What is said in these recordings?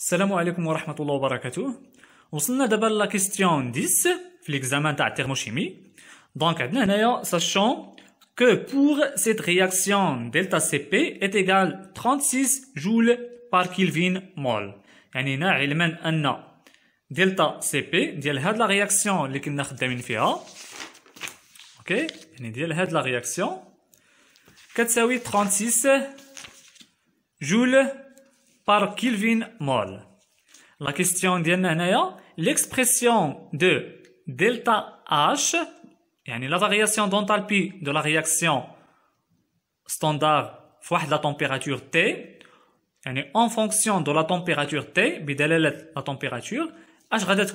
السلام عليكم ورحمة الله وبركاته وصلنا دابا لا كيستيون 10 في ليكزامان تاع التيرموشيمي دونك عندنا هنايا ساشون que pour cette réaction delta CP est égal 36 جول بار كيلفين مول يعني هنا علما ان دلتا سي بي ديال هاد لا رياكسيون اللي كنا خدامين فيها اوكي يعني ديال هاد لا رياكسيون كتساوي 36 جول par Kelvin Moll. La question l'expression de delta H, la variation d'enthalpie de la réaction standard fois la température T, en fonction de la température T, la température, H.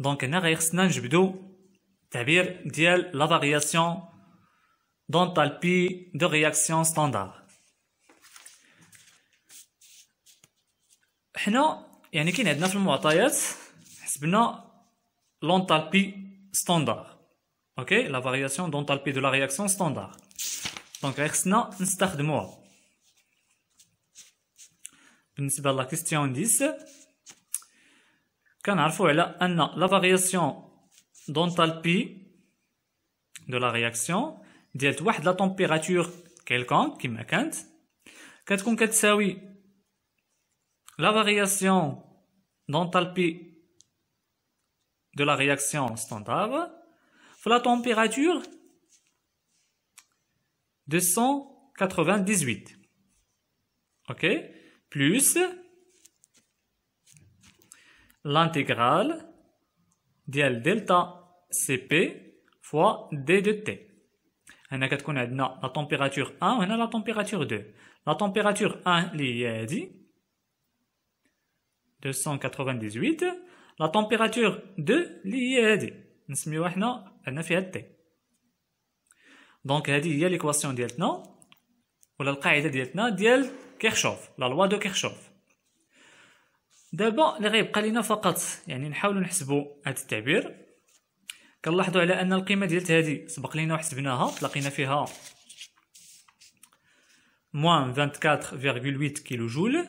donc la variation هنا de réaction standard dire la variation d'enthalpie de réaction standard. Ils nous indiquent l'enthalpie standard, OK, la variation d'enthalpie de la réaction standard. Donc, examen standard de moi. la question 10. Quand la variation d'enthalpie de la réaction, d'être of la température quelconque, qui me quinte? Quand la variation d'enthalpie de la réaction standard, la température de 198, ok, plus l'intégrale dl delta cp fois d de t. On a la température 1 et la température 2. La température 1 est 298 لا تمبيراتور دو لي هي هادي نسميوها حنا عندنا فيها تي دونك هذه هي ليكواسيون ديالتنا ولا القاعده ديالتنا ديال كيرشوف لا لوا دو كيرشوف دابا اللي غيبقى لينا فقط يعني نحاولوا نحسبوا هذا التعبير كنلاحظوا على ان القيمه ديالت هذه سبق لينا وحسبناها تلاقينا فيها موان 24.8 كيلو جول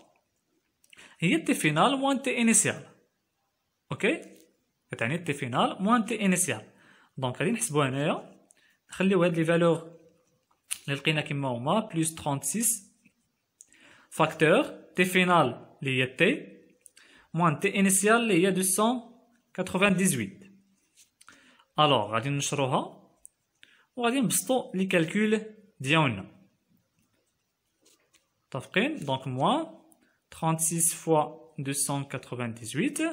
هي تي فينال تي انيسيال اوكي كتعني تي فينال تي انيسيال دونك غادي نحسبو هنايا نخليو هاد لي فالور اللي لقينا كيما هما بلس 36 فاكتور تي فينال اللي هي تي موان تي انيسيال اللي هي 298 الوغ غادي نشروها وغادي نبسطو لي كالكول ديالنا متفقين دونك موان 36 fois 298.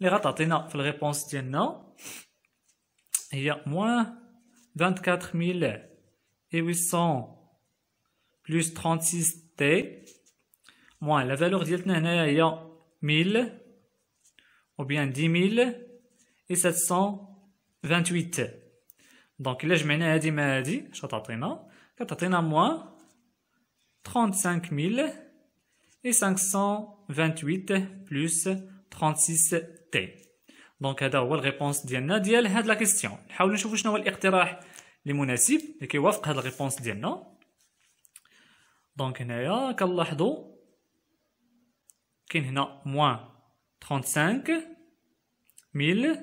Les la réponse est non. Il y a moins 24 800 plus 36 t. Moins la valeur de ayant 1000 ou bien 10 728. Donc là, je mène à dit, Je vais moins 35 000. et 528 plus 36 تي دونك هذا هو الريبونس ديالنا ديال هاد لا كيسيون نحاولوا نشوفوا شنو هو الاقتراح اللي مناسب اللي كيوافق هاد الريبونس ديالنا دونك هنايا كنلاحظوا كاين هنا موان 35 1000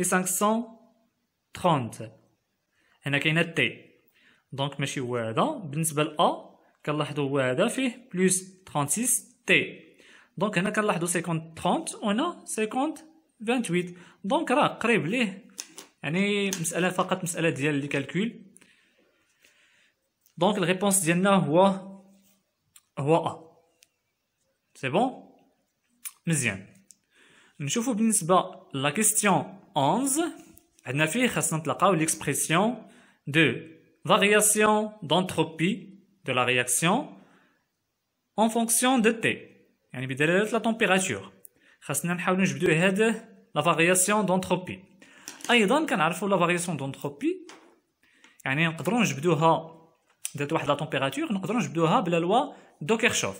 et 530 هنا كاينه تي دونك ماشي هو هذا بالنسبه ل ا plus 36t donc on a 50, 30 on a 50, 28 donc on va calcul donc la réponse est A c'est bon la question 11 on a l'expression de variation d'entropie de la réaction en fonction de T يعني بدلالة لا تمبيراتور خاصنا نحاولو نجبدو هاد لا فارياسيون دونتروبي ايضا كنعرفو لا فارياسيون دونتروبي يعني نقدرو نجبدوها ذات واحد لا تمبيراتور نقدرو نجبدوها بلا لوا دو كيرشوف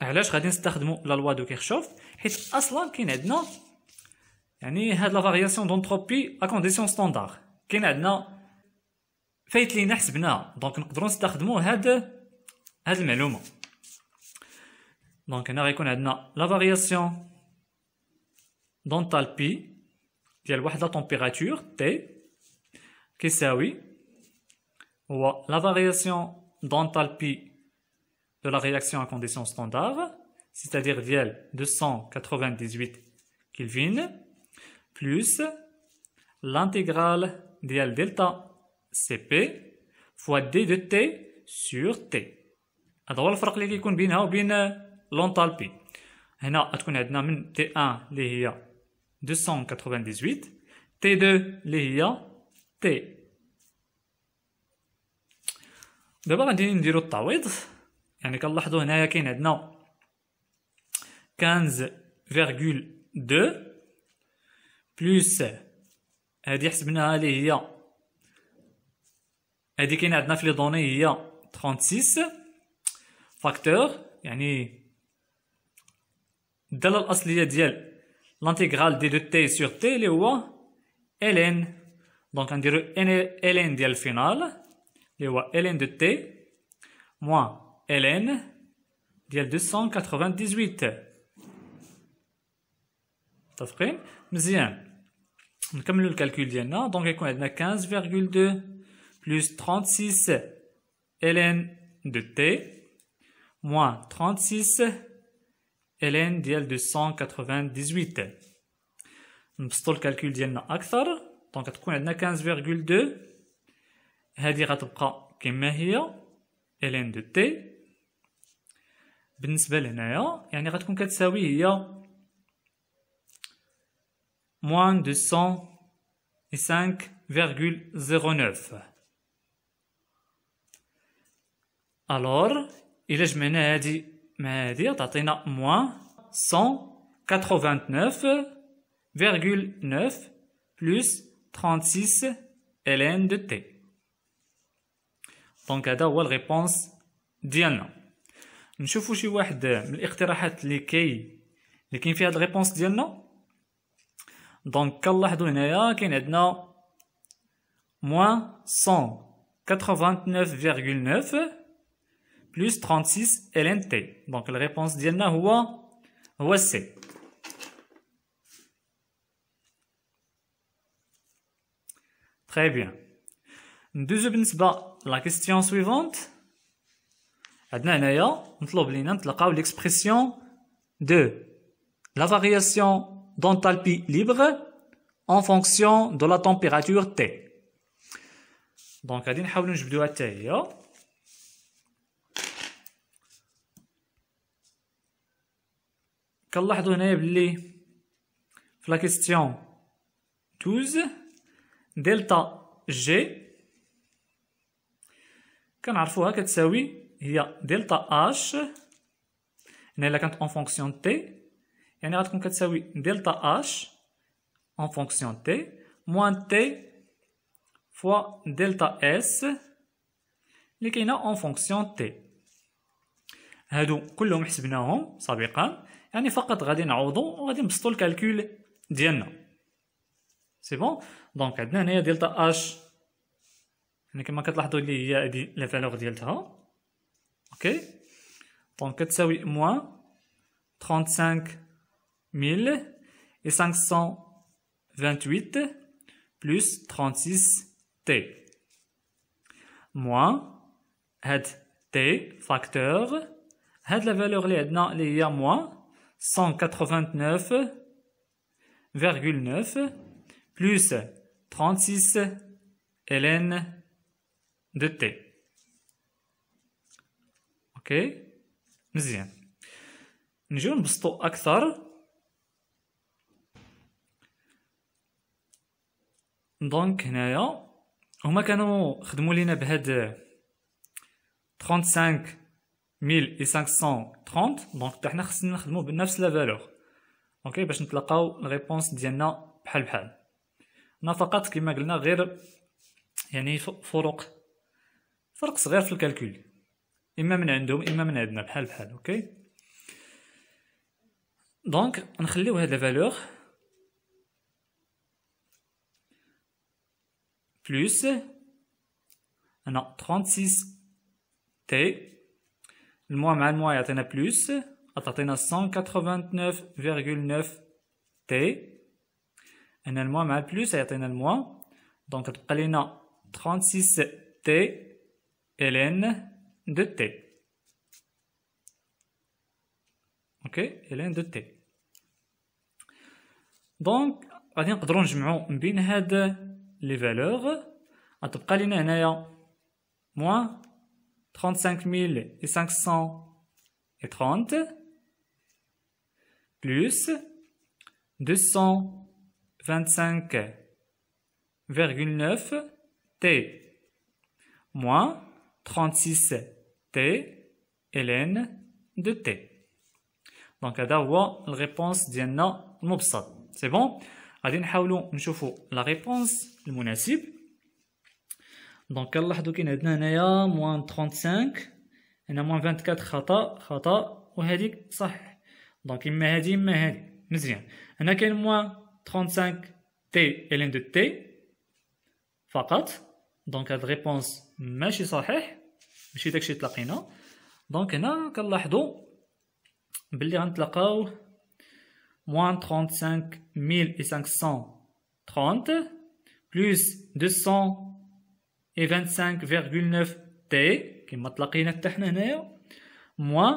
علاش غادي نستخدمو لا لوا دو كيرشوف حيت اصلا كاين عندنا يعني هاد لا فارياسيون دونتروبي ا كونديسيون ستاندار كاين عندنا Donc, nous pouvons faire Donc, nous avons la variation d'enthalpie de la température T, qui est la variation d'enthalpie de la réaction à condition standard, c'est-à-dire 298 Kelvin, plus l'intégrale de Delta. CP fois D de T sur T هذا هو الفرق اللي كيكون بينها وبين لونطالبي آه، هنا تكون عندنا من T1 اللي هي 298 T2 اللي هي T دابا غادي نديرو التعويض يعني كنلاحظو هنايا كاين عندنا 15,2 بلس هادي حسبناها اللي هي Et dit qu'il y il y a 36 facteurs. Il y a 100. L'intégrale D de t sur t, elle est Ln. Donc, on dit que ln de t, moins ln de t, moins ln de 298. C'est vrai comme nous le calculons, donc y en 15,2 plus 36 ln de t moins 36 ln ديال 298 نبسطوا الكالكول ديالنا اكثر دونك غتكون عندنا 15.2 هذه غتبقى كما هي ln de t. بالنسبه لهنايا يعني غتكون كتساوي هي موان 205.09 الور الا جمعنا هادي مع هادي تعطينا موان 189,9 بلس 36 ln دو تي دونك هذا هو الغيبونس ديالنا نشوفوا شي واحد من الاقتراحات اللي كاي اللي كاين فيها هاد الغيبونس ديالنا دونك كنلاحظوا هنايا كاين عندنا موان 189,9 plus 36 LNT Donc la réponse d'Yelna est C. Très bien. Deuxième la question suivante. Nous avons l'expression de la variation d'enthalpie libre en fonction de la température T. Donc, nous allons l'expression de la variation d'enthalpie libre en fonction de la température T. كنلاحظوا هنايا بلي في لا كيسيون 12 دلتا جي كنعرفوها كتساوي هي دلتا اش هنا الا كانت اون فونكسيون تي يعني غتكون كتساوي دلتا اش اون فونكسيون تي موان تي فوا دلتا اس اللي كاينه اون فونكسيون تي هادو كلهم حسبناهم سابقا يعني فقط غادي نعوضوا وغادي نبسطوا الكالكول ديالنا سي بون دونك عندنا هنايا دلتا اش يعني كما كتلاحظوا اللي هي هذه لا فالور ديالتها اوكي دونك كتساوي موان 35 528 plus 36 تي موان هاد تي فاكتور هاد la valeur اللي عندنا اللي هي موان 189,9 plus 36 ln de t. اوكي مزيان نجيو نبسطو اكثر دونك هنايا هما كانوا خدموا لينا بهاد 35 1530 دونك حنا خصنا نخدمو بنفس لا فالور اوكي باش نتلاقاو الريبونس ديالنا بحال بحال هنا فقط كما قلنا غير يعني فرق فرق صغير في الكالكول اما من عندهم اما من عندنا بحال بحال اوكي دونك نخليو هاد لا فالور بلس هنا 36 تي le moins mal mois atteint plus atteint 189,9 t et le mois mal plus atteint le moins. donc atteint 36 t ln de t ok ln de t donc غادي نقدروا نجمعوا بين هاد لي فالور غتبقى لينا moins... 35 530 plus 225,9 T moins 36 T ln de T. Donc, à هذا هو الريبونس ديالنا bon سي بون؟ غادي نحاولوا نشوفوا لا ريبونس المناسب. دونك كنلاحظو كاين عندنا هنايا موان 35 هنا موان 24 خطا خطا وهذيك صح دونك اما هذه اما هذه مزيان هنا كاين موان 35 تي ان دو تي فقط دونك هاد ريبونس ماشي صحيح ماشي داكشي تلاقينا دونك هنا كنلاحظوا بلي غنتلاقاو موان 35530 بلوس 200 اي 259 تي كما حتى حنا هنايا موان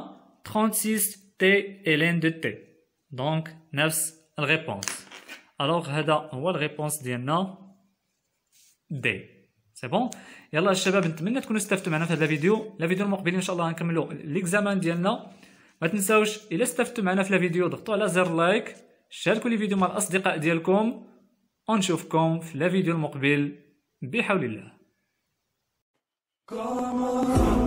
36 تي الين دو تي دونك نفس الريبونس الوغ هذا هو الريبونس ديالنا دي سي بون يلا الشباب نتمنى تكونوا استفدتوا معنا في هذا الفيديو لا فيديو المقبلين ان شاء الله غنكملوا ليكزامان ديالنا ما تنساوش الا استفدتوا معنا في الفيديو ضغطوا على زر لايك شاركوا الفيديو مع الاصدقاء ديالكم ونشوفكم في الفيديو المقبل بحول الله Come on.